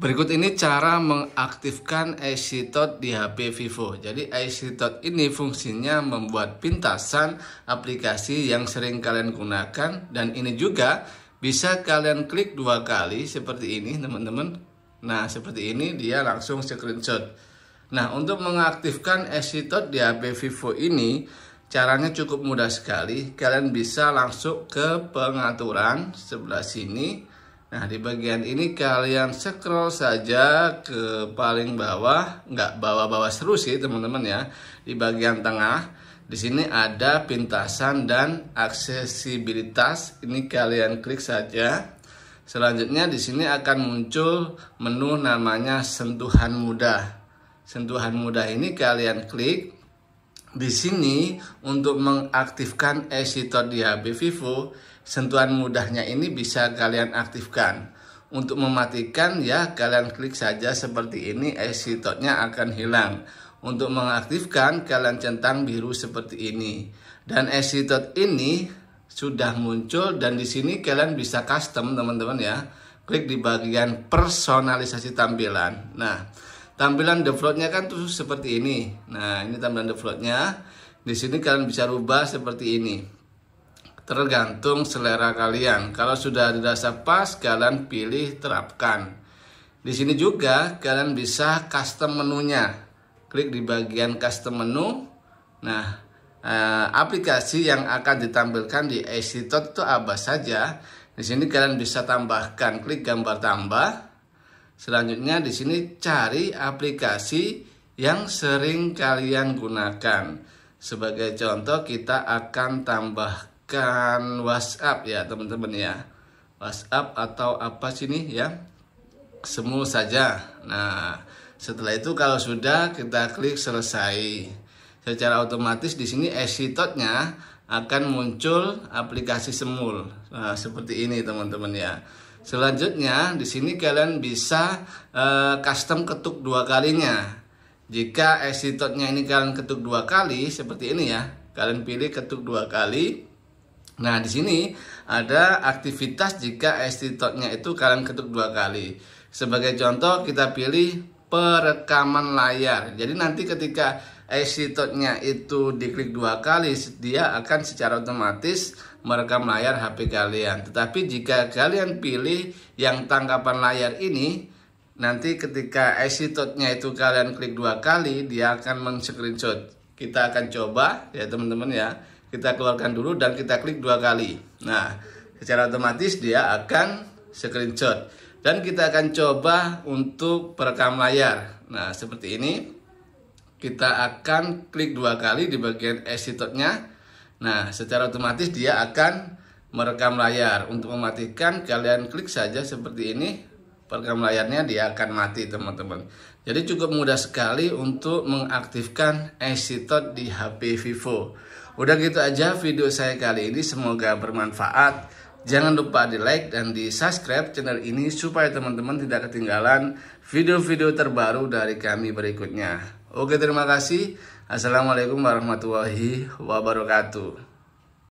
Berikut ini cara mengaktifkan EasyTouch di HP Vivo. Jadi EasyTouch ini fungsinya membuat pintasan aplikasi yang sering kalian gunakan dan ini juga bisa kalian klik dua kali seperti ini teman-teman. Nah seperti ini dia langsung screenshot. Nah untuk mengaktifkan EasyTouch di HP Vivo ini caranya cukup mudah sekali. Kalian bisa langsung ke pengaturan sebelah sini Nah, di bagian ini kalian scroll saja ke paling bawah, nggak bawah-bawah seru sih teman-teman ya. Di bagian tengah, di sini ada pintasan dan aksesibilitas. Ini kalian klik saja. Selanjutnya di sini akan muncul menu namanya sentuhan mudah. Sentuhan mudah ini kalian klik di sini untuk mengaktifkan Esitor di HP Vivo, sentuhan mudahnya ini bisa kalian aktifkan. Untuk mematikan ya kalian klik saja seperti ini Esitotnya akan hilang. Untuk mengaktifkan kalian centang biru seperti ini. Dan Esitot ini sudah muncul dan di sini kalian bisa custom teman-teman ya. Klik di bagian personalisasi tampilan. Nah, tampilan defaultnya kan terus seperti ini nah ini tampilan defaultnya di sini kalian bisa rubah seperti ini tergantung selera kalian kalau sudah dirasa pas kalian pilih terapkan di sini juga kalian bisa custom menunya klik di bagian custom menu nah eh, aplikasi yang akan ditampilkan di Exitot itu apa saja di sini kalian bisa tambahkan klik gambar tambah Selanjutnya di sini cari aplikasi yang sering kalian gunakan. Sebagai contoh kita akan tambahkan WhatsApp ya teman-teman ya. WhatsApp atau apa sini ya? Semua saja. Nah, setelah itu kalau sudah kita klik selesai. Secara otomatis di sini exitotnya akan muncul aplikasi semul nah, seperti ini teman-teman ya. Selanjutnya di sini kalian bisa uh, custom ketuk dua kalinya. Jika exitotnya ini kalian ketuk dua kali seperti ini ya, kalian pilih ketuk dua kali. Nah di sini ada aktivitas jika exitotnya itu kalian ketuk dua kali. Sebagai contoh kita pilih perekaman layar. Jadi nanti ketika exitotnya itu diklik dua kali, dia akan secara otomatis merekam layar HP kalian. Tetapi jika kalian pilih yang tangkapan layar ini, nanti ketika exitotnya itu kalian klik dua kali, dia akan men-screenshot. Kita akan coba ya teman-teman ya. Kita keluarkan dulu dan kita klik dua kali. Nah, secara otomatis dia akan screenshot. Dan kita akan coba untuk perekam layar. Nah, seperti ini. Kita akan klik dua kali di bagian exitotnya. Nah, secara otomatis dia akan merekam layar. Untuk mematikan, kalian klik saja seperti ini. Perekam layarnya dia akan mati, teman-teman. Jadi cukup mudah sekali untuk mengaktifkan exitot di HP Vivo. Udah gitu aja video saya kali ini, semoga bermanfaat. Jangan lupa di like dan di subscribe channel ini supaya teman-teman tidak ketinggalan video-video terbaru dari kami berikutnya. Oke terima kasih. Assalamualaikum warahmatullahi wabarakatuh.